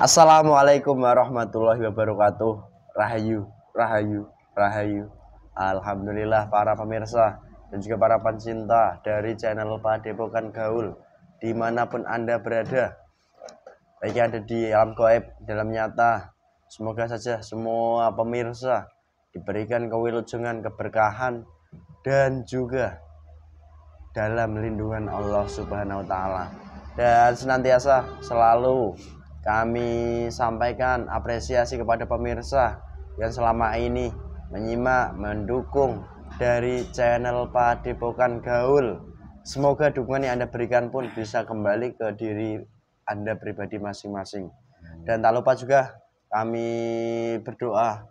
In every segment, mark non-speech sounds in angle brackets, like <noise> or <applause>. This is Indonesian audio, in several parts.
Assalamualaikum warahmatullahi wabarakatuh. Rahayu, rahayu, rahayu. Alhamdulillah para pemirsa dan juga para pencinta dari channel Padepokan Gaul dimanapun Anda berada. Baik yang ada di alam goib, dalam nyata. Semoga saja semua pemirsa diberikan kewilujengan, keberkahan dan juga dalam lindungan Allah Subhanahu wa taala dan senantiasa selalu kami sampaikan apresiasi kepada pemirsa yang selama ini menyimak, mendukung dari channel Padepokan Gaul. Semoga dukungan yang Anda berikan pun bisa kembali ke diri Anda pribadi masing-masing. Dan tak lupa juga kami berdoa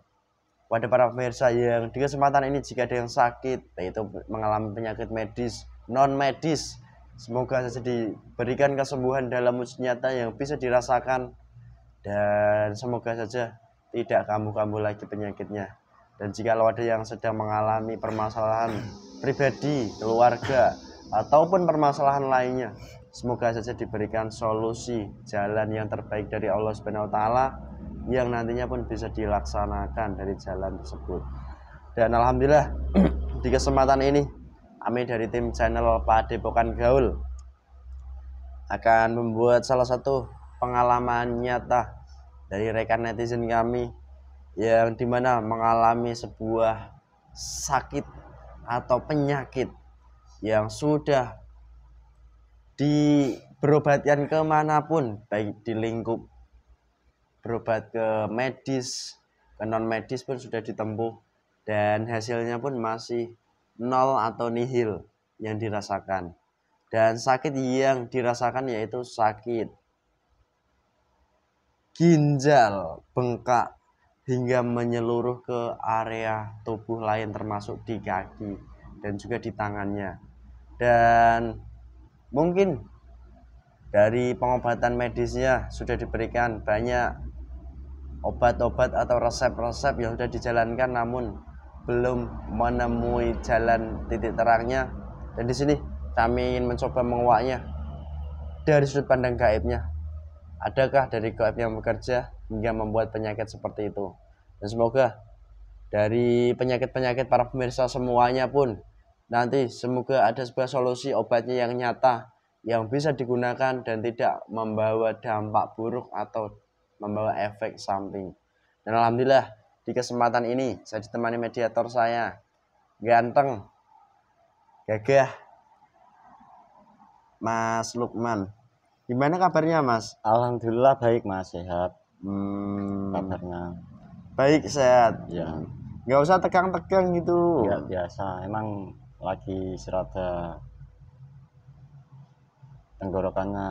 pada para pemirsa yang di kesempatan ini jika ada yang sakit yaitu mengalami penyakit medis, non medis Semoga saja diberikan kesembuhan dalam wujud yang bisa dirasakan dan semoga saja tidak kamu-kamu lagi penyakitnya. Dan jika ada yang sedang mengalami permasalahan pribadi, keluarga, ataupun permasalahan lainnya, semoga saja diberikan solusi jalan yang terbaik dari Allah Subhanahu wa taala yang nantinya pun bisa dilaksanakan dari jalan tersebut. Dan alhamdulillah <clears throat> di kesempatan ini kami dari tim channel Padepokan Gaul akan membuat salah satu pengalaman nyata dari rekan netizen kami yang dimana mengalami sebuah sakit atau penyakit yang sudah diberobatkan kemanapun baik di lingkup berobat ke medis ke non medis pun sudah ditempuh dan hasilnya pun masih nol atau nihil yang dirasakan. Dan sakit yang dirasakan yaitu sakit ginjal bengkak hingga menyeluruh ke area tubuh lain termasuk di kaki dan juga di tangannya. Dan mungkin dari pengobatan medisnya sudah diberikan banyak obat-obat atau resep-resep yang sudah dijalankan namun belum menemui jalan titik terangnya dan di sini kami ingin mencoba menguaknya dari sudut pandang gaibnya adakah dari gaib yang bekerja hingga membuat penyakit seperti itu dan semoga dari penyakit-penyakit para pemirsa semuanya pun nanti semoga ada sebuah solusi obatnya yang nyata yang bisa digunakan dan tidak membawa dampak buruk atau membawa efek samping. Dan alhamdulillah di kesempatan ini saya ditemani mediator saya, ganteng, gagah, Mas Lukman. Gimana kabarnya Mas? Alhamdulillah baik Mas, sehat. Hmm. Kabarnya. Baik sehat. Ya. nggak usah tegang-tegang gitu. Ya biasa, emang lagi serada tenggorokannya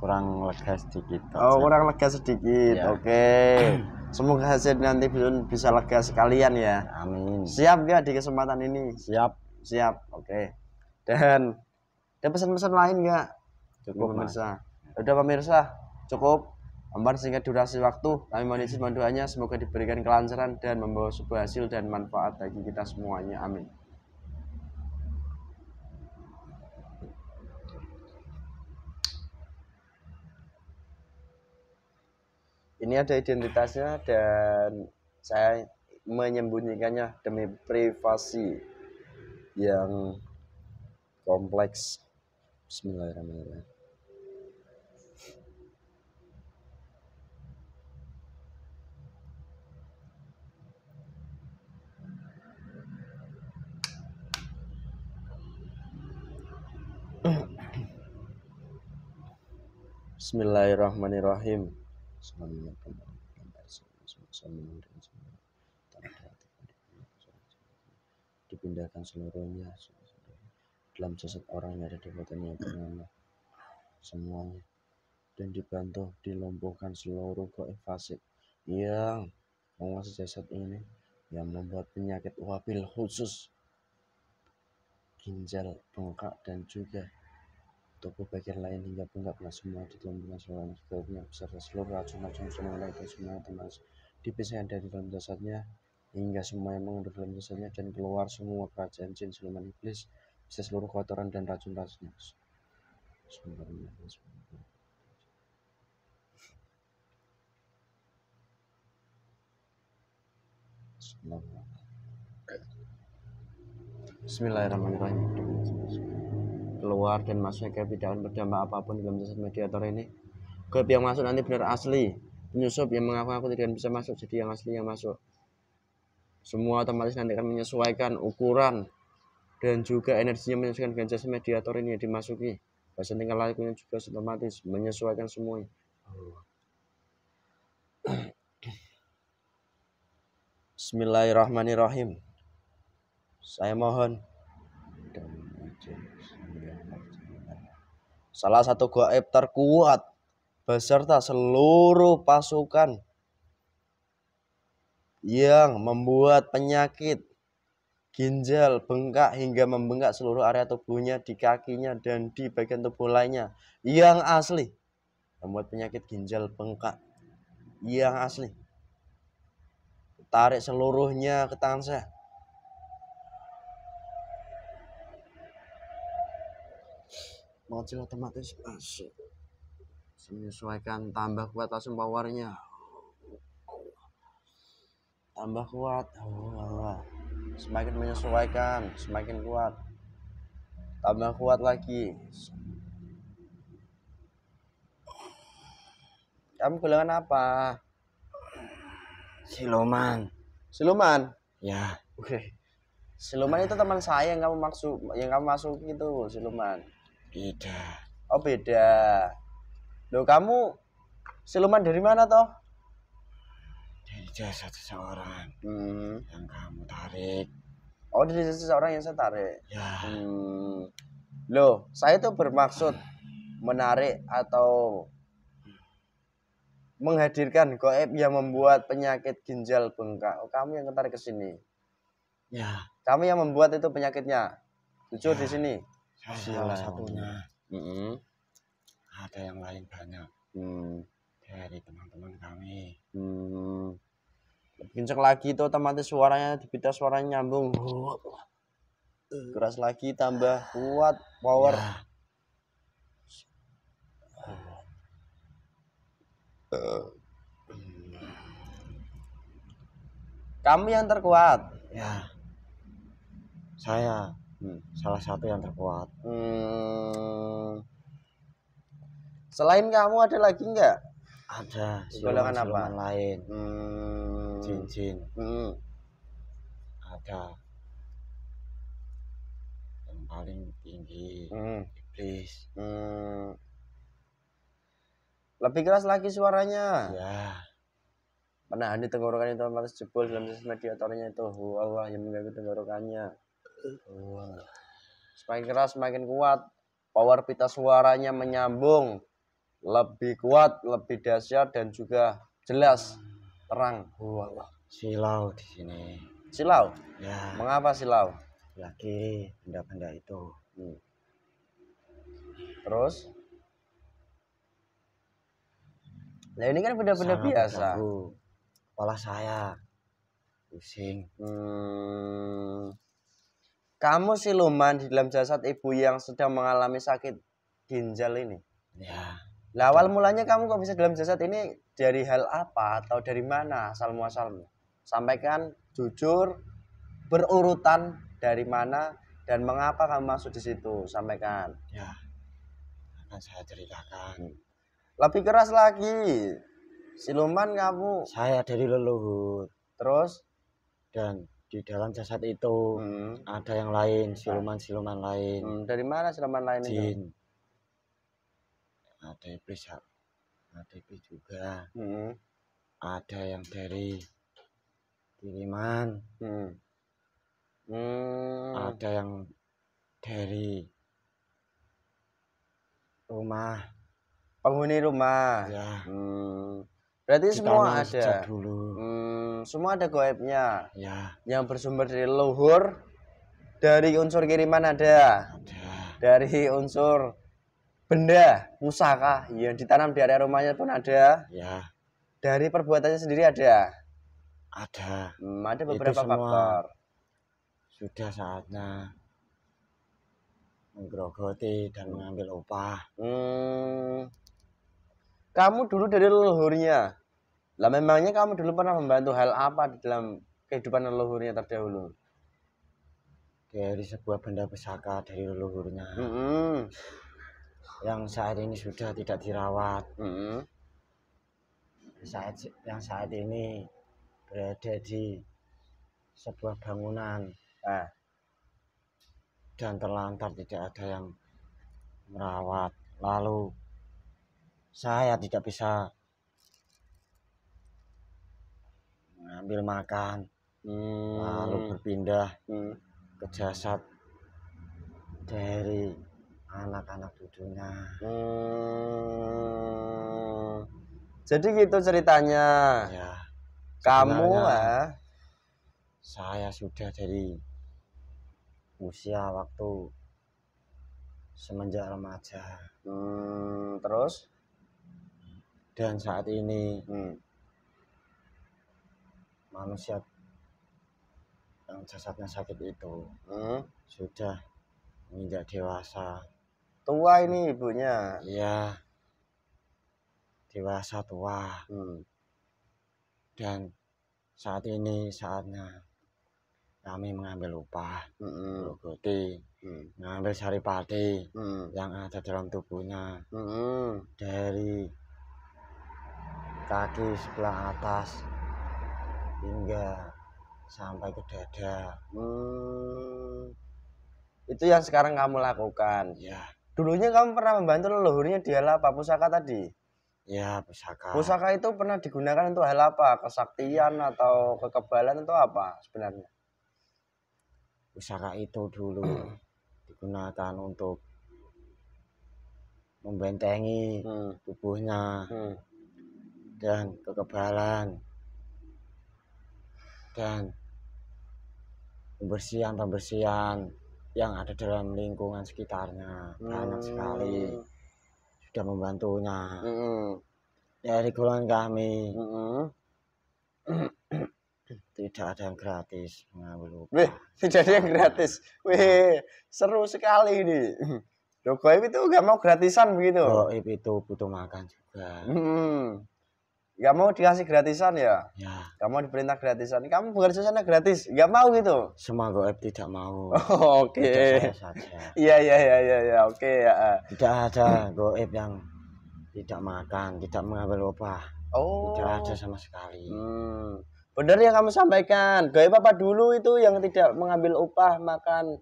kurang lega sedikit. Oh, aja. kurang lega sedikit. Ya. Oke. Okay. <clears throat> Semoga hasil nanti bisa lega sekalian ya. Amin. Siap gak di kesempatan ini? Siap. Siap. Oke. Okay. Dan ada pesan-pesan lain gak? Cukup pemirsa. Udah pemirsa, cukup. Ambar sehingga durasi waktu kami mohon izin semoga diberikan kelancaran dan membawa sebuah hasil dan manfaat bagi kita semuanya. Amin. ini ada identitasnya dan saya menyembunyikannya demi privasi yang kompleks Bismillahirrahmanirrahim Bismillahirrahmanirrahim suaminya pemain suaminya dan semua dipindahkan seluruhnya dalam jasad orang yang ada di fotonya bernama semuanya dan dibantu dilumpuhkan seluruh koefasid yang menguasai jasad ini yang membuat penyakit wabil khusus ginjal bengkak dan juga tubuh bagian lain hingga punggak belah semua ditelumbungkan seluruh kegelapnya beserta seluruh racun-racun semua mulai dan semua termasuk dipisahkan dari dalam jasadnya hingga semua yang mengandung dalam jasadnya dan keluar semua kerajaan jin siluman iblis bisa seluruh kotoran dan racun-racunnya Bismillahirrahmanirrahim keluar dan masuknya ke tidak akan berdampak apapun dalam sistem mediator ini ke yang masuk nanti benar asli penyusup yang mengaku aku tidak bisa masuk jadi yang asli yang masuk semua otomatis nanti akan menyesuaikan ukuran dan juga energinya menyesuaikan dengan jasa mediator ini yang dimasuki bahasa tinggal lakunya juga otomatis menyesuaikan semuanya Bismillahirrahmanirrahim saya mohon salah satu goib terkuat beserta seluruh pasukan yang membuat penyakit ginjal bengkak hingga membengkak seluruh area tubuhnya di kakinya dan di bagian tubuh lainnya yang asli membuat penyakit ginjal bengkak yang asli tarik seluruhnya ke tangan saya mengecil otomatis masuk menyesuaikan tambah kuat langsung powernya tambah kuat oh semakin menyesuaikan semakin kuat tambah kuat lagi kamu golongan apa siluman siluman ya oke okay. siluman itu teman saya yang kamu maksud yang kamu masuk itu siluman Beda. Oh beda. lo kamu siluman dari mana toh? Dari jasa seseorang hmm. yang kamu tarik. Oh dari jasa seseorang yang saya tarik. Ya. Hmm. Loh saya tuh bermaksud menarik atau menghadirkan goib yang membuat penyakit ginjal bengkak. Oh, kamu yang ketarik ke sini. Ya. Kamu yang membuat itu penyakitnya. Jujur ya. di sini salah, iya, salah satunya mm -hmm. ada yang lain banyak Mm. dari teman-teman kami Mm. kenceng lagi itu otomatis suaranya dipita suaranya nyambung oh. keras lagi tambah kuat power ya. kamu yang terkuat ya saya hmm. salah satu yang terkuat hmm. selain kamu ada lagi nggak ada golongan apa lain hmm. cincin hmm. ada yang paling tinggi hmm. iblis hmm. lebih keras lagi suaranya ya mana? di tenggorokan itu otomatis jebol dalam sistem mediatornya itu Allah yang mengganggu tenggorokannya Gitu. Semakin keras semakin kuat. Power pita suaranya menyambung, lebih kuat, lebih dahsyat dan juga jelas, terang. Wow. Silau di sini. Silau? Ya. Mengapa silau? Lagi benda-benda itu. Hmm. Terus? Nah ini kan benda-benda biasa. Kepala saya pusing. Hmm. Kamu siluman di dalam jasad ibu yang sedang mengalami sakit ginjal ini. Ya. Lah awal mulanya kamu kok bisa dalam jasad ini dari hal apa atau dari mana asal muasalnya? Sampaikan jujur berurutan dari mana dan mengapa kamu masuk di situ sampaikan. Ya. Akan saya ceritakan. Hmm. Lebih keras lagi. Siluman kamu. Saya dari leluhur. Terus dan di dalam jasad itu hmm. ada yang lain nah. siluman-siluman lain hmm. dari mana siluman lain Jin. itu ada iblis ya. ada iblis juga hmm. ada yang dari kiriman hmm. Hmm. ada yang dari rumah penghuni rumah ya. hmm berarti Kita semua ada dulu. Hmm, semua ada goibnya ya yang bersumber dari luhur dari unsur kiriman ada, ada. dari unsur benda pusaka yang ditanam di area rumahnya pun ada ya dari perbuatannya sendiri ada ada hmm, ada beberapa Itu semua faktor sudah saatnya menggerogoti dan mengambil upah hmm kamu dulu dari leluhurnya. Lah memangnya kamu dulu pernah membantu hal apa di dalam kehidupan leluhurnya terdahulu? Dari sebuah benda pesaka dari leluhurnya. Mm -hmm. Yang saat ini sudah tidak dirawat. Mm -hmm. Saat yang saat ini berada di sebuah bangunan. Eh. Dan terlantar tidak ada yang merawat. Lalu saya tidak bisa mengambil makan hmm. lalu berpindah hmm. ke jasad dari anak-anak cucunya hmm. jadi gitu ceritanya ya, kamu eh. saya sudah dari usia waktu semenjak remaja hmm, terus dan saat ini hmm. manusia yang jasadnya sakit itu hmm. sudah menjadi dewasa tua ini ibunya iya dewasa tua hmm. dan saat ini saatnya kami mengambil upah mengikuti hmm. hmm. mengambil saripati hmm. yang ada dalam tubuhnya hmm. dari kaki sebelah atas hingga sampai ke dada hmm. itu yang sekarang kamu lakukan ya dulunya kamu pernah membantu leluhurnya di hal apa pusaka tadi ya pusaka pusaka itu pernah digunakan untuk hal apa kesaktian atau kekebalan atau apa sebenarnya pusaka itu dulu <clears throat> digunakan untuk membentengi hmm. tubuhnya hmm dan kekebalan dan pembersihan-pembersihan yang ada dalam lingkungan sekitarnya hmm. banyak sekali sudah membantunya hmm. dari golongan kami hmm. tidak ada yang gratis mengambil tidak ada yang gratis wih seru sekali ini Loh, itu gak mau gratisan begitu. Goib itu butuh makan juga. Hmm nggak mau dikasih gratisan ya, ya. nggak Gak mau diperintah gratisan kamu bukan sana gratis nggak mau gitu semua goib tidak mau oh, <laughs> oke okay. iya iya iya iya, iya. ya, oke okay, ya tidak ada goib yang tidak makan tidak mengambil upah oh tidak ada sama sekali hmm. benar yang kamu sampaikan goib apa dulu itu yang tidak mengambil upah makan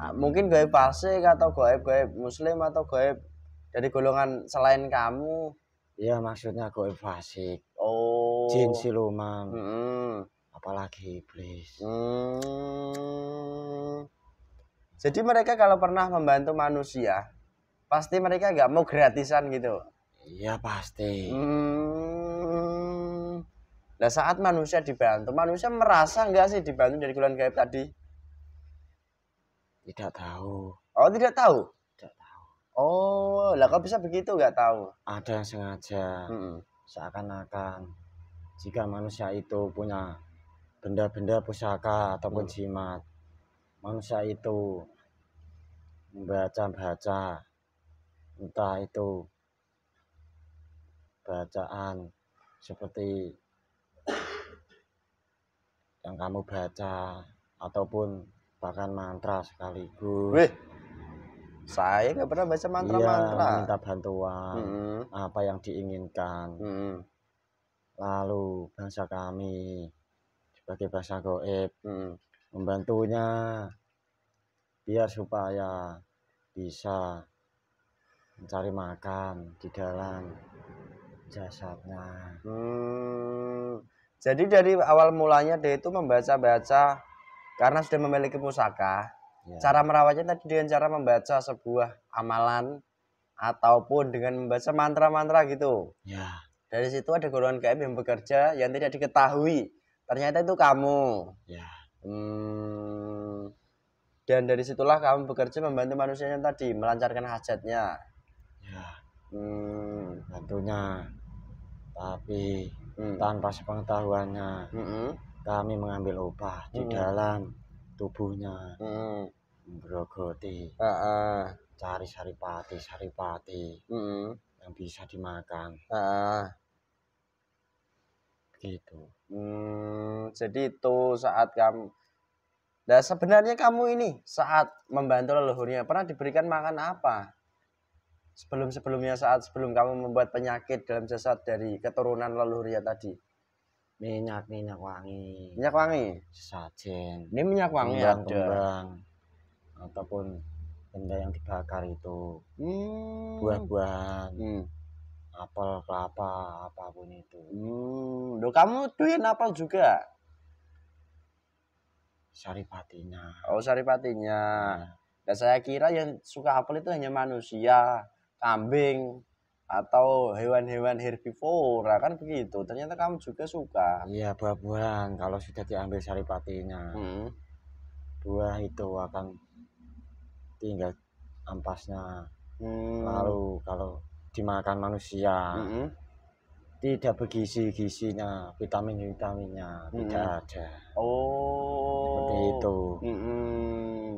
nah, mungkin goib pasik atau goib goib muslim atau goib dari golongan selain kamu Iya maksudnya aku fasik. Oh. Jin siluman. Mm -hmm. Apalagi iblis. Mm. Jadi mereka kalau pernah membantu manusia, pasti mereka nggak mau gratisan gitu. Iya pasti. Hmm. Nah saat manusia dibantu, manusia merasa nggak sih dibantu dari bulan gaib tadi? Tidak tahu. Oh tidak tahu. Oh, lah kok bisa begitu nggak tahu? Ada yang sengaja. Mm -mm. Seakan-akan jika manusia itu punya benda-benda pusaka ataupun mm. jimat, manusia itu membaca-baca entah itu bacaan seperti yang kamu baca ataupun bahkan mantra sekaligus. Wih, saya nggak pernah baca mantra-mantra iya, minta bantuan hmm. apa yang diinginkan hmm. lalu bangsa kami sebagai bangsa goib hmm. membantunya biar supaya bisa mencari makan di dalam jasadnya hmm. jadi dari awal mulanya dia itu membaca-baca karena sudah memiliki pusaka Ya. Cara merawatnya tadi dengan cara membaca sebuah amalan ataupun dengan membaca mantra-mantra gitu. Ya. Dari situ ada golongan gaib yang bekerja yang tidak diketahui. Ternyata itu kamu. Ya. Hmm, dan dari situlah kamu bekerja membantu manusia yang tadi melancarkan hajatnya. Ya. Hmm. Tentunya. Tapi hmm. tanpa sepengetahuannya, hmm. kami mengambil upah hmm. di dalam tubuhnya. Hmm brogoti, uh, uh. cari saripati saripati uh -uh. yang bisa dimakan uh, uh. gitu hmm, jadi itu saat kamu Nah sebenarnya kamu ini saat membantu leluhurnya pernah diberikan makan apa? Sebelum-sebelumnya saat sebelum kamu membuat penyakit dalam jasad dari keturunan leluhurnya tadi. Minyak minyak wangi. Minyak wangi. Sajen. Ini minyak wangi. Minyak ataupun benda yang dibakar itu hmm. buah-buahan hmm. apel kelapa apapun itu hmm. Loh, kamu tuin apel juga saripatinya oh saripatinya ya. dan saya kira yang suka apel itu hanya manusia kambing atau hewan-hewan herbivora kan begitu ternyata kamu juga suka iya buah-buahan kalau sudah diambil saripatinya hmm. buah itu akan tinggal ampasnya hmm. lalu kalau dimakan manusia -hmm. tidak bergizi gisinya vitamin vitaminnya mm -hmm. tidak ada oh seperti itu -hmm.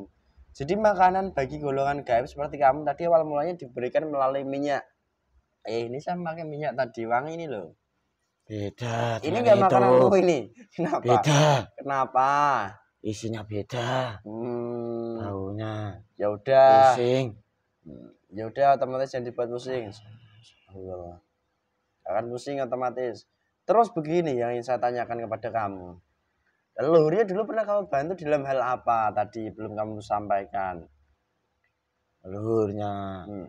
jadi makanan bagi golongan gaib seperti kamu tadi awal mulanya diberikan melalui minyak eh ini saya pakai minyak tadi wangi ini loh beda ini nggak makananmu ini kenapa beda kenapa isinya beda hmm baunya ya udah pusing hmm, ya udah otomatis yang dibuat pusing akan pusing otomatis terus begini yang ingin saya tanyakan kepada kamu leluhurnya dulu pernah kamu bantu dalam hal apa tadi belum kamu sampaikan leluhurnya hmm.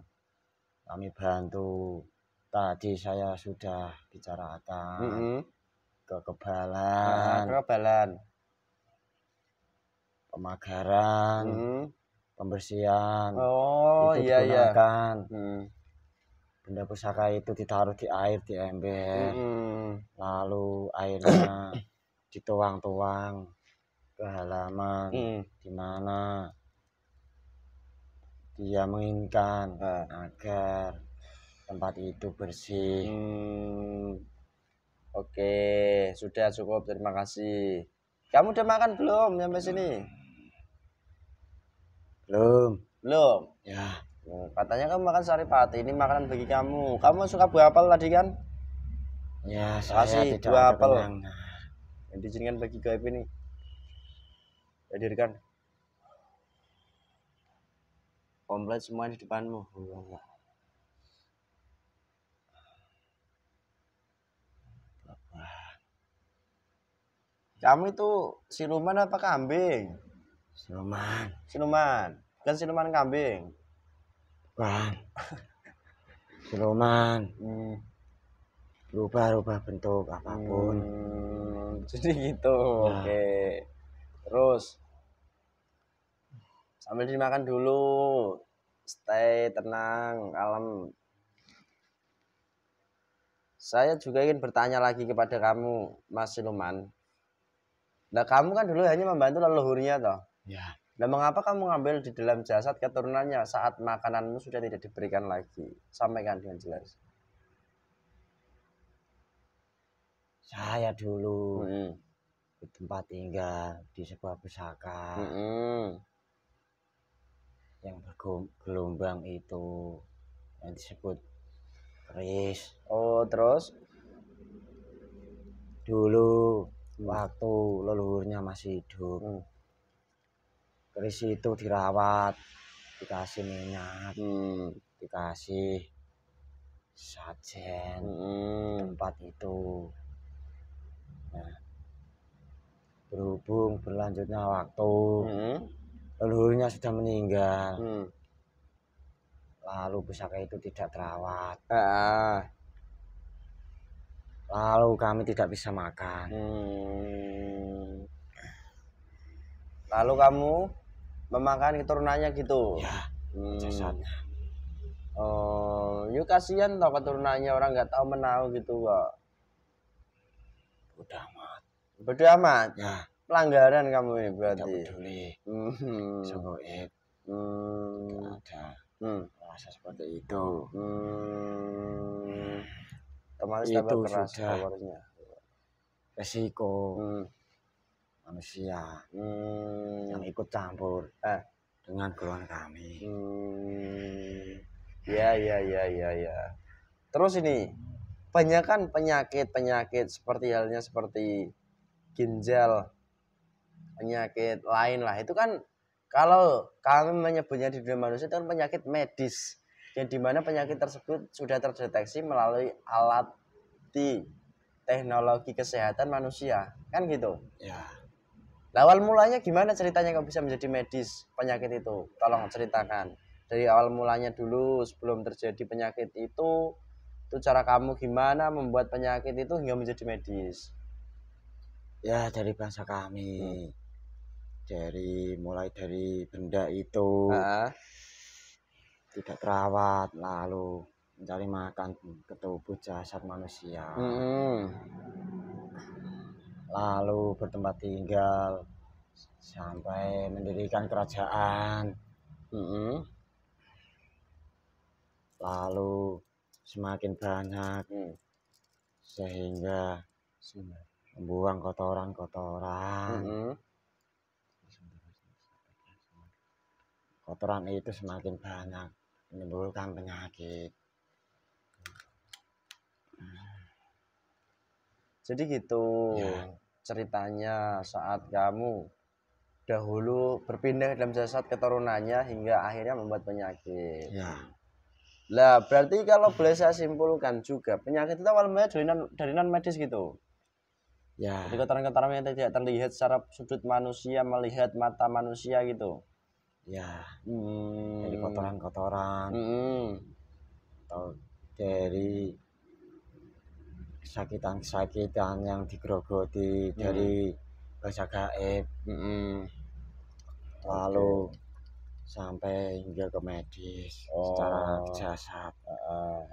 kami bantu tadi saya sudah bicara mm -hmm. kekebalan ah, kekebalan pemagaran, hmm. pembersihan oh itu iya digunakan. iya hmm. benda pusaka itu ditaruh di air di ember hmm. lalu airnya <coughs> dituang-tuang ke halaman hmm. di mana dia menginginkan hmm. agar tempat itu bersih. Hmm. Oke, sudah cukup. Terima kasih. Kamu udah makan belum sampai sini? Belum. Belum. Ya. Hmm, katanya kamu makan saripati, ini makanan bagi kamu. Kamu suka buah apel tadi kan? Ya, saya Kasih tidak buah apel. Yang diizinkan bagi gaib ini. Hadirkan. Komplit semua di depanmu. Ya Kamu itu siluman apa kambing? Siluman. Siluman. Kan siluman kambing. Bukan. <laughs> siluman. Hmm. Rubah-rubah bentuk apapun. Hmm, jadi gitu. Ya. Oke. Terus sambil dimakan dulu. Stay tenang, alam. Saya juga ingin bertanya lagi kepada kamu, Mas Siluman. Nah, kamu kan dulu hanya membantu leluhurnya toh. Ya. Nah, mengapa kamu ngambil di dalam jasad keturunannya saat makananmu sudah tidak diberikan lagi? Sampaikan dengan jelas. Saya dulu hmm. di tempat tinggal di sebuah pusaka hmm. yang bergelombang itu yang disebut keris. Oh, terus? Dulu hmm. waktu leluhurnya masih hidup. Hmm dari situ dirawat dikasih minyak hmm. dikasih sajen hmm. tempat itu nah berhubung berlanjutnya waktu hmm. leluhurnya sudah meninggal hmm. lalu pusaka itu tidak terawat ah. lalu kami tidak bisa makan hmm. lalu kamu memakan keturunannya gitu ya hmm. oh yuk kasihan tau keturunannya orang nggak tahu menau gitu kok udah amat bodoh amat ya pelanggaran kamu ini berarti tidak peduli hmm. hmm. ada hmm. rasa seperti itu hmm. Otomatis itu sudah keras, resiko hmm manusia hmm. yang ikut campur eh dengan golongan kami. Hmm. Ya ya ya ya ya. Terus ini banyak kan penyakit-penyakit seperti halnya seperti ginjal penyakit lain lah itu kan kalau kami menyebutnya di dunia manusia itu kan penyakit medis yang dimana penyakit tersebut sudah terdeteksi melalui alat di teknologi kesehatan manusia kan gitu ya awal mulanya gimana ceritanya kok bisa menjadi medis penyakit itu? Tolong ceritakan. Dari awal mulanya dulu sebelum terjadi penyakit itu, itu cara kamu gimana membuat penyakit itu hingga menjadi medis? Ya, dari bangsa kami. Hmm. Dari mulai dari benda itu. Tidak terawat lalu mencari makan ke tubuh jasad manusia. Hmm lalu bertempat tinggal sampai mendirikan kerajaan mm -hmm. lalu semakin banyak mm. sehingga membuang kotoran-kotoran kotoran itu semakin banyak menimbulkan penyakit Jadi gitu ya. ceritanya saat kamu dahulu berpindah dalam jasad keturunannya hingga akhirnya membuat penyakit. Ya. Lah berarti kalau boleh saya simpulkan juga penyakit itu awalnya dari non, dari non medis gitu. Ya. Jadi keterangan-keterangan yang tidak terlihat secara sudut manusia melihat mata manusia gitu. Ya. Hmm. Jadi kotoran-kotoran. Hmm. Atau dari kesakitan-kesakitan yang digerogoti hmm. dari bahasa gaib hmm. lalu okay. sampai hingga ke medis oh. secara jasad uh,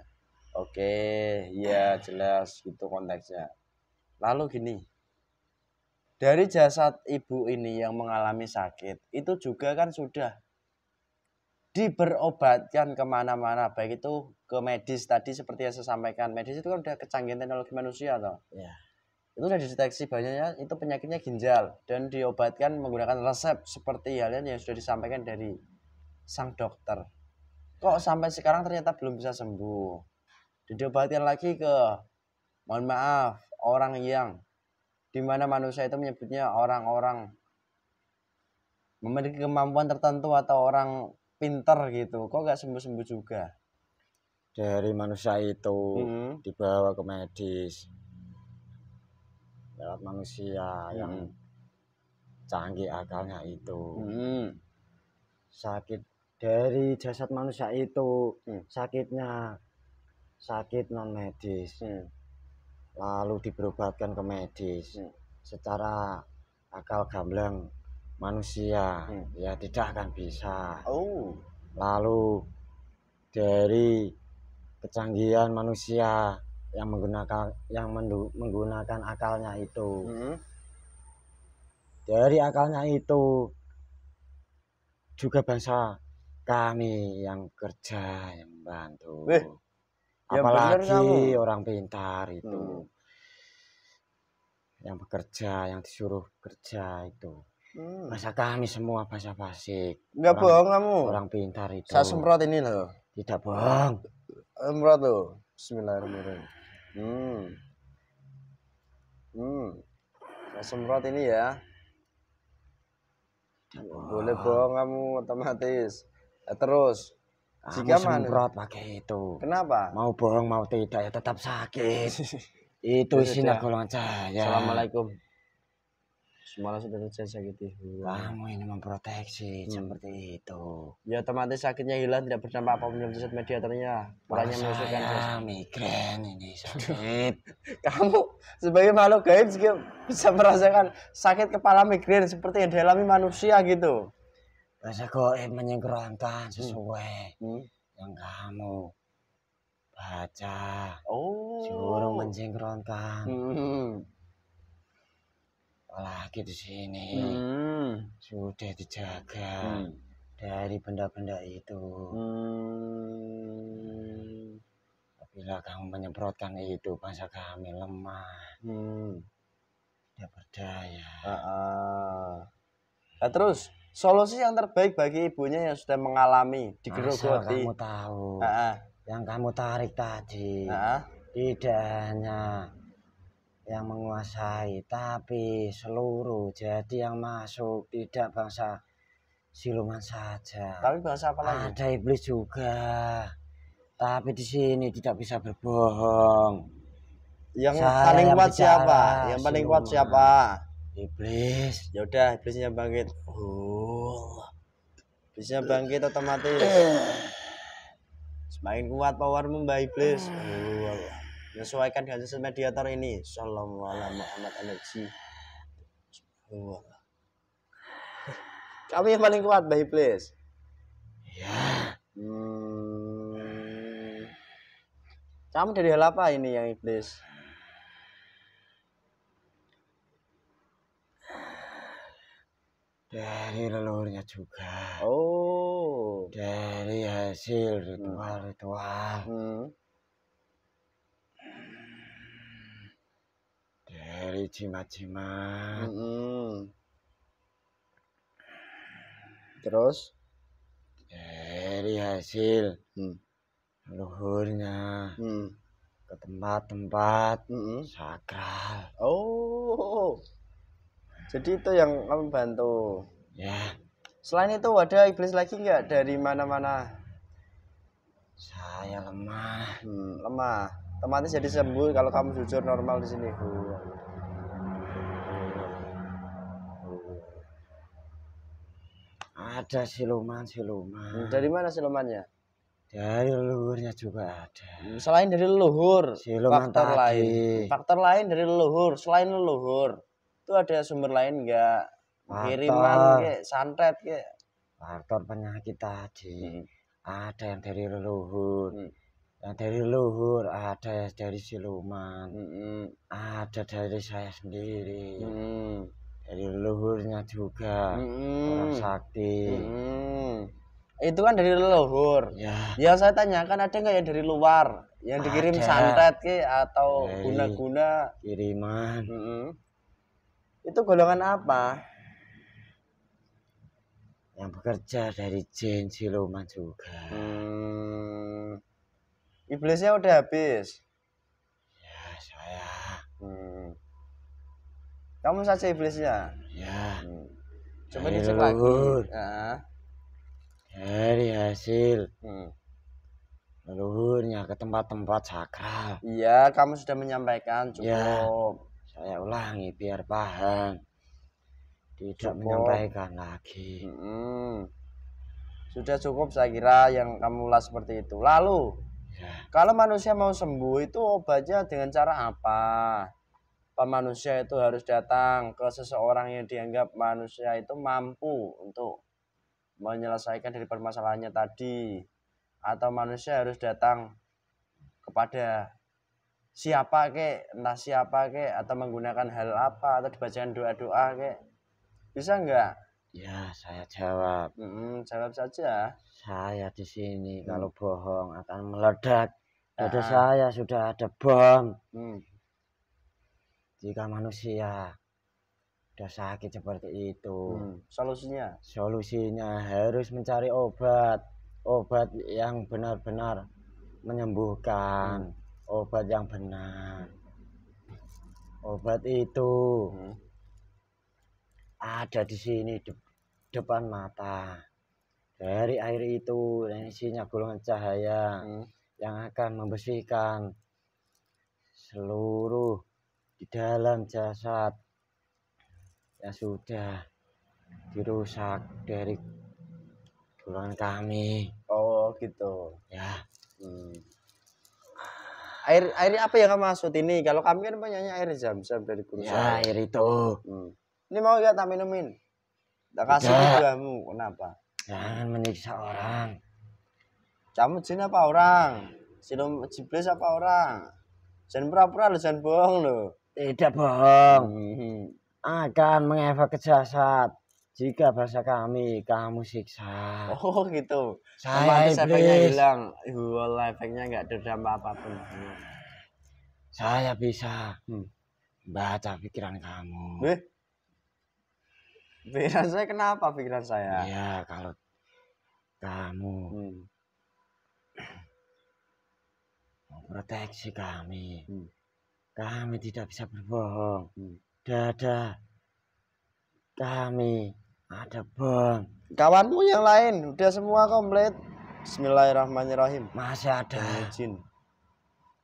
oke okay. ya jelas gitu konteksnya lalu gini dari jasad ibu ini yang mengalami sakit itu juga kan sudah diberobatkan kemana-mana baik itu ke medis tadi seperti yang saya sampaikan medis itu kan udah kecanggihan teknologi manusia toh ya. itu udah dideteksi banyaknya itu penyakitnya ginjal dan diobatkan menggunakan resep seperti halnya yang sudah disampaikan dari sang dokter kok sampai sekarang ternyata belum bisa sembuh diobatkan lagi ke mohon maaf orang yang dimana manusia itu menyebutnya orang-orang memiliki kemampuan tertentu atau orang pinter gitu kok gak sembuh sembuh juga dari manusia itu hmm dibawa ke medis lewat manusia hmm yang canggih akalnya itu hmm sakit dari jasad manusia itu mm. sakitnya sakit non medis mm. lalu diberobatkan ke medis mm. secara akal gamblang manusia hmm. ya tidak akan bisa oh lalu dari kecanggihan manusia yang menggunakan yang menggunakan akalnya itu hmm. dari akalnya itu juga bangsa kami yang kerja yang bantu eh, apalagi ya orang pintar itu hmm. yang bekerja yang disuruh kerja itu Hmm. Bahasa kami semua bahasa basi. Enggak bohong kamu. Orang pintar itu. Saya semprot ini loh. Tidak bohong. Semprot tuh. Bismillahirrahmanirrahim. Hmm. Hmm. Saya semprot ini ya. Tidak bohong. Boleh bohong kamu otomatis. Ya, terus kamu jika semprot mana? pakai itu. Kenapa? Mau bohong mau tidak ya tetap sakit. <laughs> itu isinya golongan cahaya. Assalamualaikum sudah terjadi saya ibu Kamu ini memproteksi hmm. seperti itu. Ya otomatis sakitnya hilang tidak berdampak apa pun zat mediatornya. Perannya menyelesaikan saya migrain ini sakit. <laughs> Kamu sebagai makhluk gaib bisa merasakan sakit kepala migrain seperti yang dialami manusia gitu. Rasa gaib menyengkeronkan hmm. sesuai hmm. yang kamu baca. Oh. Suruh menyengkeronkan. Hmm apalagi di sini hmm. sudah dijaga hmm. dari benda-benda itu hmm. apabila kamu menyemprotkan itu masa kami lemah hmm. tidak berdaya uh -uh. Nah, terus solusi yang terbaik bagi ibunya yang sudah mengalami digerogoti kamu tahu uh -uh. yang kamu tarik tadi uh tidak hanya yang menguasai tapi seluruh jadi yang masuk tidak bangsa siluman saja tapi bangsa apa lagi ada iblis juga tapi di sini tidak bisa berbohong yang Saya paling kuat siapa yang paling kuat siapa iblis ya udah iblisnya bangkit oh iblisnya bangkit otomatis eh. semakin kuat powermu mbak iblis eh. oh, menyesuaikan dengan sistem mediator ini sallallahu alaihi Muhammad energi kamu yang paling kuat bayi please. ya hmm. kamu dari hal apa ini yang Iblis dari leluhurnya juga oh dari hasil hmm. ritual-ritual hmm. Dari jimat-jimat. Mm -hmm. Terus? Dari hasil mm. luhurnya mm. ke tempat-tempat hmm. sakral. Oh, jadi itu yang kamu bantu. Ya. Selain itu ada iblis lagi nggak dari mana-mana? Saya lemah. Hmm, lemah otomatis jadi sembuh kalau kamu jujur normal di sini ada siluman siluman hmm, dari mana silumannya dari leluhurnya juga ada hmm, selain dari leluhur siluman faktor tadi. lain faktor lain dari leluhur selain leluhur itu ada sumber lain enggak kiriman kayak santet kayak faktor penyakit tadi hmm. ada yang dari leluhur hmm yang dari luhur ada dari siluman mm-hmm. ada dari saya sendiri mm-hmm. dari luhurnya juga mm-hmm. orang sakti mm-hmm. itu kan dari leluhur. ya yang saya tanyakan ada nggak yang dari luar yang dikirim ada. santet ke atau guna-guna kiriman mm-hmm. itu golongan apa yang bekerja dari jin siluman juga hmm iblisnya udah habis ya saya hmm. kamu saja iblisnya ya hmm. coba dicek lagi ya. dari hasil hmm. leluhurnya ke tempat-tempat sakral iya kamu sudah menyampaikan cukup ya. saya ulangi biar paham tidak cukup. menyampaikan lagi hmm. sudah cukup saya kira yang kamu ulas seperti itu lalu Ya. Kalau manusia mau sembuh itu obatnya dengan cara apa? Pemanusia itu harus datang ke seseorang yang dianggap manusia itu mampu untuk menyelesaikan dari permasalahannya tadi. Atau manusia harus datang kepada siapa ke, entah siapa ke, atau menggunakan hal apa, atau dibacakan doa-doa ke. Bisa enggak Ya, saya jawab. Mm-mm, jawab saja. Saya di sini mm. kalau bohong akan meledak. Ada ah. saya sudah ada bom. Mm. Jika manusia sudah sakit seperti itu, mm. solusinya? Solusinya harus mencari obat, obat yang benar-benar menyembuhkan, mm. obat yang benar. Obat itu mm. ada di sini di depan mata. Dari air itu isinya golongan cahaya hmm. yang akan membersihkan seluruh di dalam jasad yang sudah dirusak dari golongan kami. Oh gitu. Ya. Hmm. Air air apa yang kamu maksud ini? Kalau kami kan banyaknya air jam jam dari kurusan. Ya air itu. Hmm. Ini mau gak ya tak minumin? Tak kasih kamu kenapa? Jangan menyiksa orang. Kamu jin apa orang? Sinom jiblis apa orang? Jangan pura-pura lo, jangan bohong lo. Tidak bohong. Hmm. Akan mengefek jasad jika bahasa kami kamu siksa. Oh gitu. Saya iblis. efeknya hilang. Wala efeknya nggak terdampak apapun. Saya bisa hmm. baca pikiran kamu. Eh, pikiran saya kenapa pikiran saya Iya kalau kamu hmm. memproteksi kami hmm. kami tidak bisa berbohong hmm. dada kami ada bang kawanmu yang lain udah semua komplit Bismillahirrahmanirrahim masih ada izin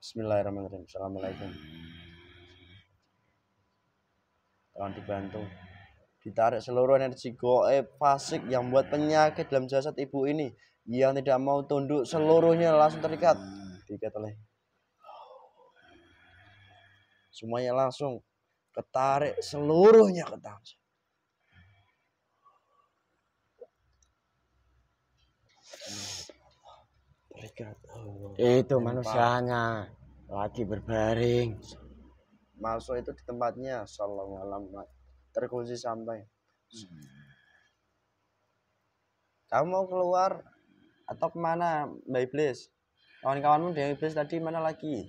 Bismillahirrahmanirrahim Assalamualaikum tolong dibantu ditarik seluruh energi goib fasik yang buat penyakit dalam jasad ibu ini yang tidak mau tunduk seluruhnya langsung terikat diikat oleh semuanya langsung ketarik seluruhnya ke tangan itu manusianya lagi berbaring masuk itu di tempatnya sallallahu alaihi terkunci sampai ya. hmm. kamu mau keluar atau kemana by iblis kawan-kawanmu di iblis tadi mana lagi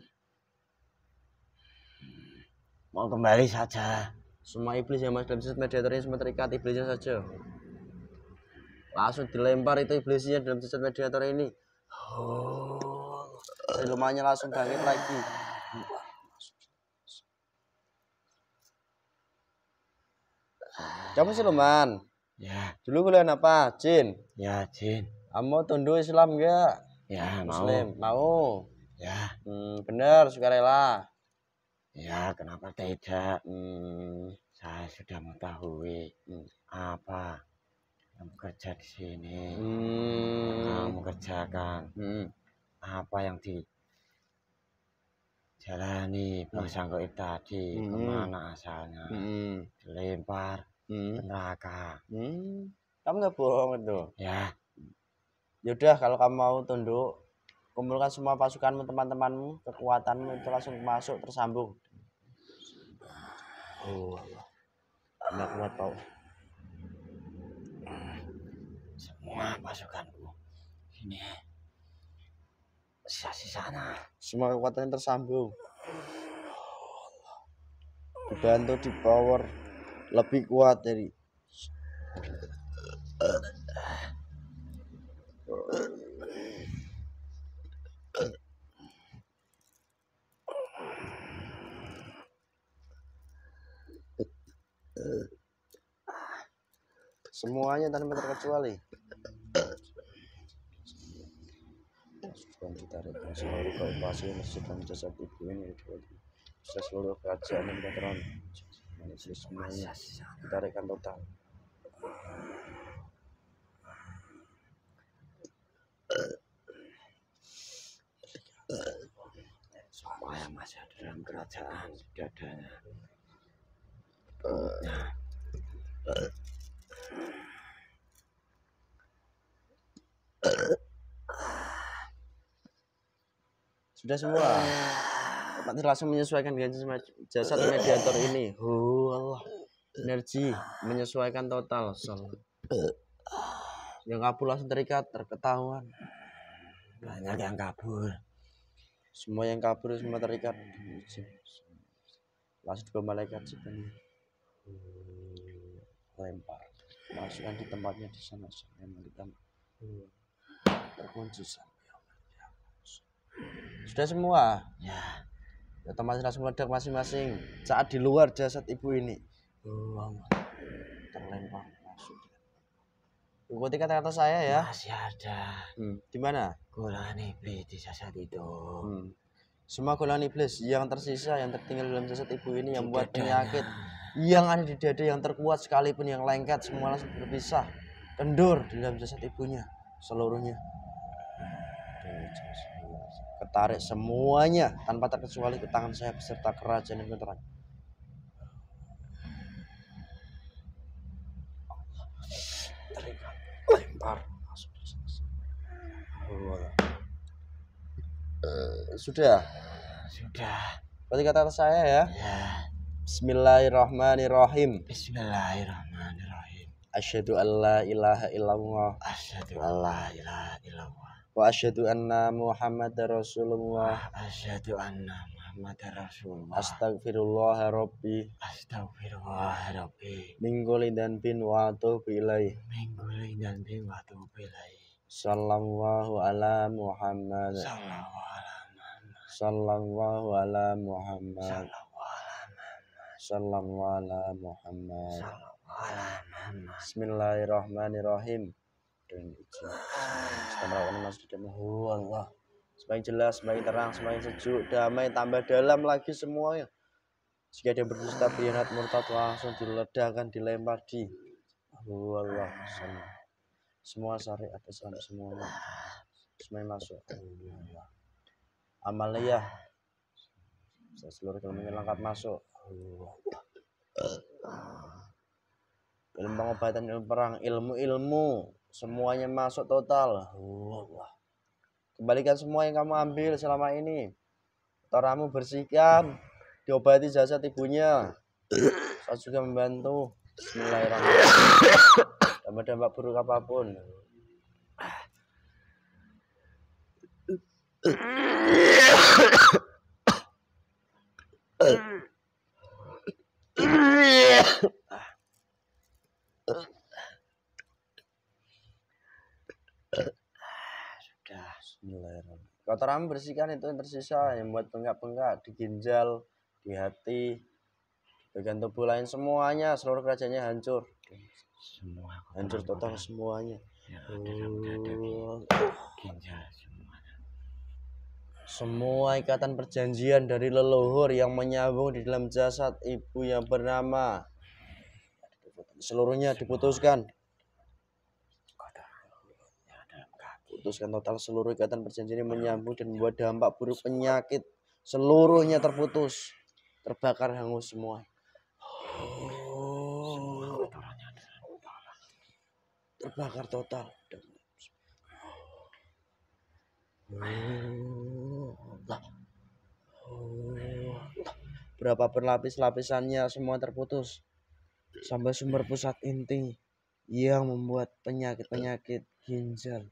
mau kembali saja semua iblis yang masuk dalam sistem mediatornya semua terikat iblisnya saja langsung dilempar itu iblisnya dalam sistem mediator ini oh. lumayan langsung bangkit lagi Kamu siluman? Ya. Dulu kuliah apa? Jin. Ya, jin. Kamu tunduk Islam gak? Ya, Muslim. mau. Mau. Ya. Hmm, bener, rela. Ya, kenapa tidak? Hmm, saya sudah mengetahui hmm. apa yang kerja di sini. Hmm. kamu kerjakan. Hmm. Apa yang di jalani hmm. Bang Sanggoib tadi hmm. kemana asalnya hmm. dilempar hmm. neraka hmm. kamu nggak bohong itu ya yaudah kalau kamu mau tunduk kumpulkan semua pasukanmu teman-temanmu kekuatanmu itu langsung masuk tersambung oh enak kuat tau semua pasukanku ini sisa sana semua kekuatan tersambung oh, dibantu di power lebih kuat dari semuanya tanpa terkecuali Tuhan kita harapkan selalu kau pasti masjid dan jasa ibu ini bisa seluruh kerajaan yang terang ini sih semuanya ditarikan total semua yang masih ada dalam kerajaan dadanya sudah semua langsung menyesuaikan dengan jasa mediator ini. Oh Allah. Energi menyesuaikan total. Salah. Yang kabur langsung terikat, terketahuan. Banyak yang kabur. Semua yang kabur semua terikat. Langsung ke malaikat sebenarnya. Lempar. Masukkan di tempatnya di sana. Memang di Terkunci sana ya ya Sudah semua? Ya otomatis ya, langsung meledak masing-masing saat di luar jasad ibu ini oh, terlempar masuk ikuti kata-kata saya ya masih ada hmm. di mana iblis di jasad itu hmm. semua golongan iblis yang tersisa yang tertinggal dalam jasad ibu ini yang buat penyakit yang ada di dada yang terkuat sekalipun yang lengket semua langsung berpisah kendur di dalam jasad ibunya seluruhnya hmm tarik semuanya tanpa terkecuali ke tangan saya beserta kerajaan dan kebenaran. lempar, eh, sudah. Sudah. Berarti kata saya ya. Ya. Bismillahirrahmanirrahim. Bismillahirrahmanirrahim. Asyhadu an la ilaha illallah. Asyhadu an la ilaha illallah wa asyhadu anna muhammadar rasulullah asyhadu anna muhammadar rasulullah astagfirullah rabbi astagfirullah rabbi mingguli dan bin wa atubu ilaih dan bin wa atubu ilaih sallallahu ala muhammad sallallahu ala muhammad sallallahu ala muhammad sallallahu ala muhammad sallallahu ala muhammad bismillahirrahmanirrahim dan izin Setelah ini masuk tidak oh Allah Semakin jelas, semakin terang, semakin sejuk Damai, tambah dalam lagi semuanya Jika dia berdusta berkhianat murtad langsung diledakkan, dilempar di Allah Semua, semua syariat Islam, semua Semuanya masuk Allah Saya Seluruh kelemennya lengkap masuk Allah ilmu pengobatan ilmu perang ilmu ilmu semuanya masuk total Allah kembalikan semua yang kamu ambil selama ini toramu bersihkan, diobati jasad ibunya saya juga membantu Bismillahirrahmanirrahim dampak-dampak buruk apapun Yeah. <coughs> kotoran bersihkan itu yang tersisa yang buat penggak-penggak di ginjal di hati bagian tubuh lain semuanya seluruh kerajaannya hancur semua hancur total ya, oh. semuanya semua ikatan perjanjian dari leluhur yang menyambung di dalam jasad ibu yang bernama seluruhnya diputuskan diputuskan total seluruh ikatan perjanjian ini nah, menyambung dan iya. membuat dampak buruk penyakit seluruhnya terputus terbakar hangus semua terbakar total berapa berlapis-lapisannya semua terputus sampai sumber pusat inti yang membuat penyakit-penyakit ginjal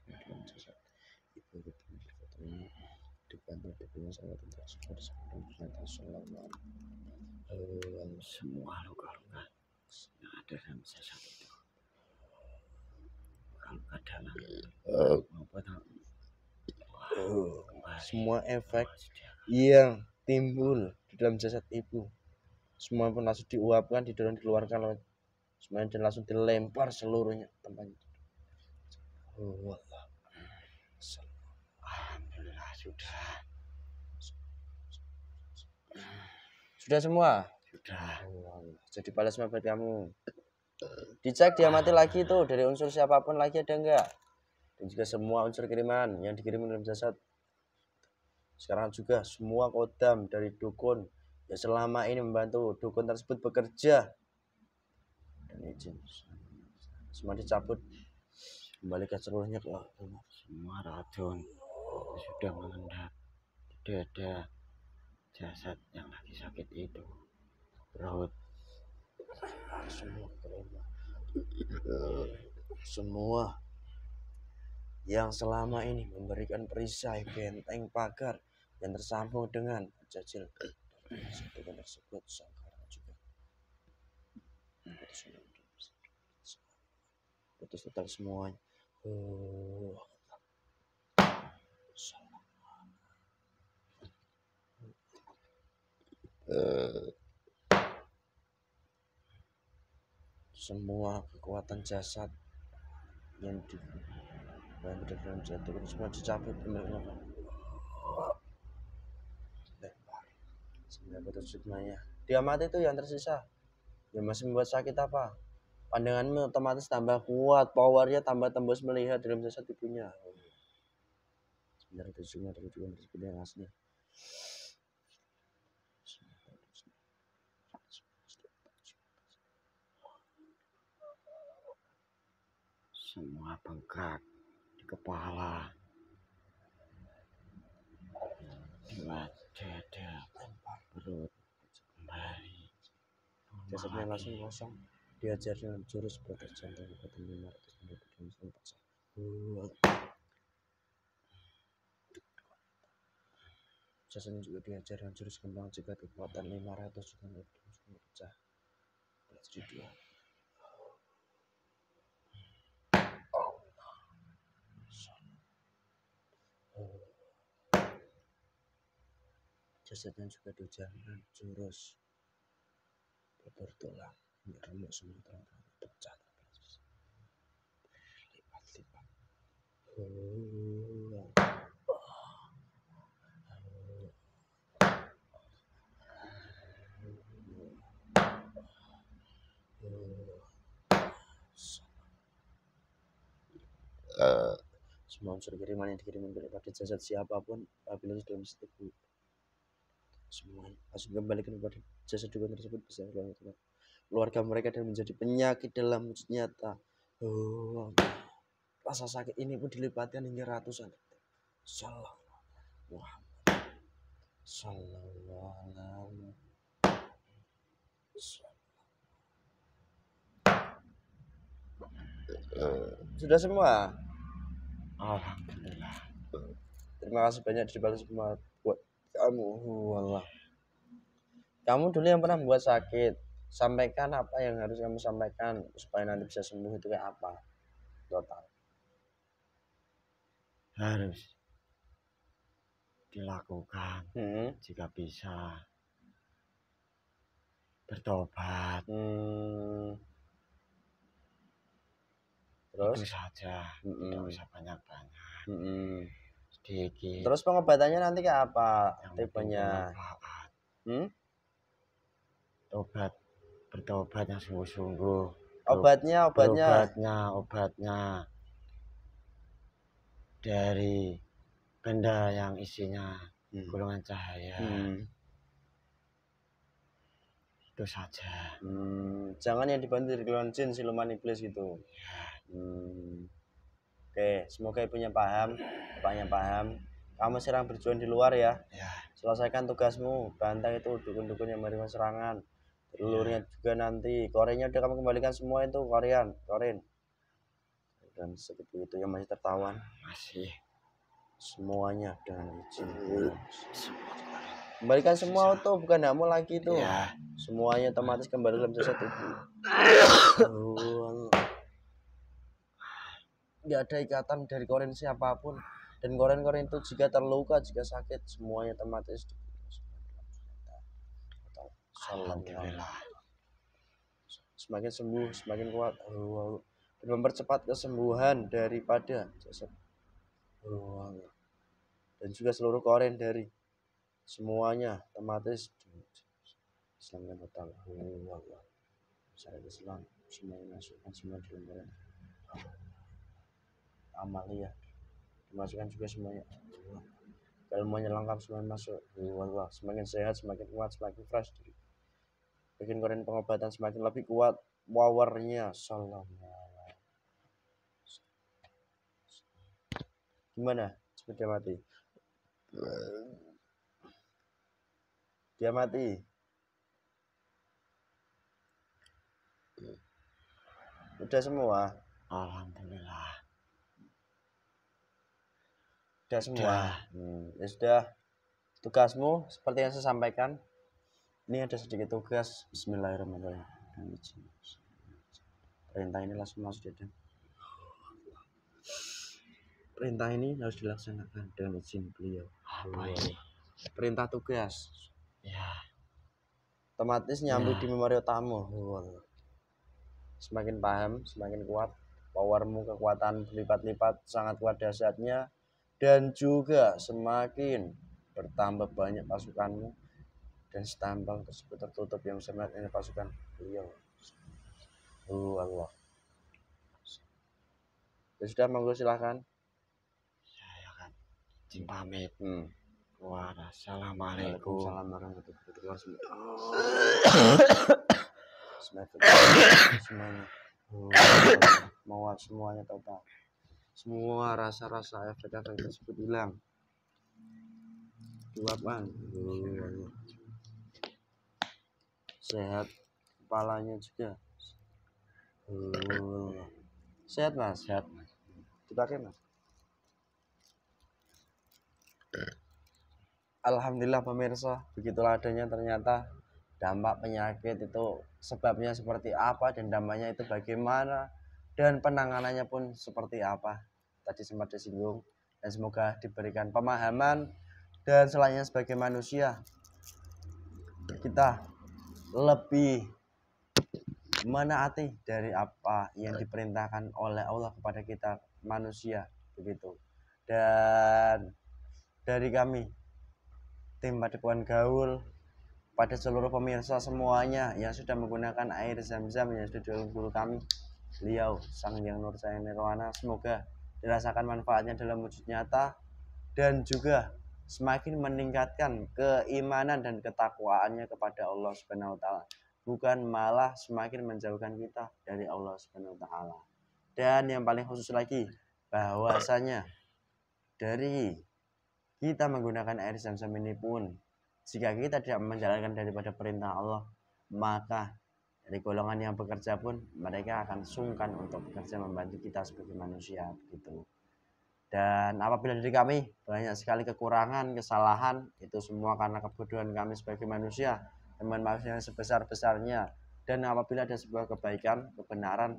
berdua sangat tentang syukur sebelum kita selalu lalu semua luka-luka yang ada dalam sesat itu luka-luka dalam semua efek yang timbul di dalam jasad ibu semua pun langsung diuapkan didorong dikeluarkan lewat semuanya dan langsung dilempar seluruhnya tempatnya oh, Allah sudah sudah semua sudah jadi balas buat kamu dicek diamati lagi tuh dari unsur siapapun lagi ada enggak dan juga semua unsur kiriman yang dikirim dalam jasad sekarang juga semua kodam dari dukun yang selama ini membantu dukun tersebut bekerja dan izin semua dicabut kembali ke seluruhnya ke semua racun sudah mengendap tidak ada jasad yang lagi sakit itu perut semua terima semua yang selama ini memberikan perisai benteng pagar yang tersambung dengan jajil dengan tersebut sekarang juga putus total semuanya oh. Eh, semua kekuatan jasad yang di dalam dalam jatuh itu semua dicabut benar-benar sembilan putus stigmanya dia mati itu yang tersisa yang masih membuat sakit apa pandanganmu otomatis tambah kuat powernya tambah tembus melihat dalam jasad ibunya sebenarnya itu semua dari yang asli semua bengkak di kepala di dada perut kembali jasadnya langsung kosong diajar dengan jurus bodoh jantung kekuatan 500 menit dan sempat jasadnya juga diajar dengan jurus kembang jika kekuatan 500 ratus dan sempat pecah jadi dua jasadnya juga dojangan jurus tutur tulang remuk semua tulang tulang pecah lipat lipat semua unsur kiriman yang dikirimkan oleh pada jasad siapapun apabila sudah mesti semuanya harus dikembalikan kepada jasa dukun tersebut bisa keluarga, keluarga mereka dan menjadi penyakit dalam wujud nyata oh, rasa sakit ini pun dilipatkan hingga ratusan Salah sudah semua Alhamdulillah terima kasih banyak balik semua kamu Allah kamu dulu yang pernah buat sakit sampaikan apa yang harus kamu sampaikan supaya nanti bisa sembuh itu kayak apa total harus dilakukan hmm. jika bisa bertobat hmm. terus itu saja hmm. tidak usah banyak banyak hmm terus pengobatannya nanti kayak apa yang tipenya hmm? obat bertobat yang sungguh-sungguh obatnya obatnya obatnya obatnya dari benda yang isinya hmm. golongan cahaya hmm. itu saja hmm. jangan yang dibantu dari golongan jin siluman iblis gitu ya. hmm. oke semoga ibunya paham bapaknya paham kamu serang berjuang di luar ya, ya. selesaikan tugasmu bantai itu dukun-dukun yang menerima serangan telurnya ya. juga nanti korenya udah kamu kembalikan semua itu korean koren dan seperti itu yang masih tertawan masih semuanya dan izin hmm. kembalikan semua tuh bukan kamu lagi tuh ya. semuanya otomatis kembali dalam jasa tubuh nggak <coughs> ada ikatan dari korensi apapun dan koren-koren itu jika terluka jika sakit semuanya otomatis Alhamdulillah semakin sembuh semakin kuat dan mempercepat kesembuhan daripada jasad dan juga seluruh koren dari semuanya otomatis Islam dan total syariat Islam semuanya masukkan semua di amalia dimasukkan juga semuanya kalau semuanya lengkap semuanya masuk wah, semakin sehat semakin kuat semakin fresh bikin koren pengobatan semakin lebih kuat powernya, salam gimana dia mati dia mati udah semua alhamdulillah sudah semua. Sudah. Hmm, ya sudah. Tugasmu seperti yang saya sampaikan. Ini ada sedikit tugas. Bismillahirrahmanirrahim. Perintah ini langsung masuk dan Perintah ini harus dilaksanakan dengan izin beliau. Apa ini? Perintah tugas. Ya. Otomatis ya. nyambut ya. di memori otakmu. Semakin paham, semakin kuat powermu kekuatan berlipat-lipat sangat kuat dasarnya dan juga semakin bertambah banyak pasukanmu dan setambang tersebut tertutup yang semangat ini pasukan beliau. Oh Allah. Ya sudah monggo silahkan. ya kan. jeng pamit. Hmm. Wassalamualaikum. Assalamualaikum warahmatullahi wabarakatuh. <coughs> <coughs> <coughs> Semuanya. Mau semuanya total semua rasa-rasa efek-efek tersebut hilang luapan sehat kepalanya juga sehat mas sehat mas dipakai mas Alhamdulillah pemirsa begitulah adanya ternyata dampak penyakit itu sebabnya seperti apa dan dampaknya itu bagaimana dan penanganannya pun seperti apa tadi sempat disinggung dan semoga diberikan pemahaman dan selainnya sebagai manusia kita lebih menaati dari apa yang diperintahkan oleh Allah kepada kita manusia begitu dan dari kami tim Padukuan Gaul pada seluruh pemirsa semuanya yang sudah menggunakan air zam-zam yang sudah jual guru kami beliau sang yang nur saya nirwana semoga dirasakan manfaatnya dalam wujud nyata dan juga semakin meningkatkan keimanan dan ketakwaannya kepada Allah Subhanahu wa taala bukan malah semakin menjauhkan kita dari Allah Subhanahu wa taala dan yang paling khusus lagi bahwasanya dari kita menggunakan air zam-zam ini pun jika kita tidak menjalankan daripada perintah Allah maka dari golongan yang bekerja pun mereka akan sungkan untuk bekerja membantu kita sebagai manusia gitu. dan apabila dari kami banyak sekali kekurangan kesalahan itu semua karena kebodohan kami sebagai manusia teman manusia sebesar besarnya dan apabila ada sebuah kebaikan kebenaran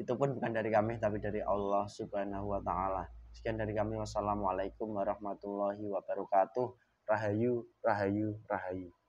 itu pun bukan dari kami tapi dari Allah Subhanahu wa taala. Sekian dari kami wassalamualaikum warahmatullahi wabarakatuh. Rahayu, rahayu, rahayu.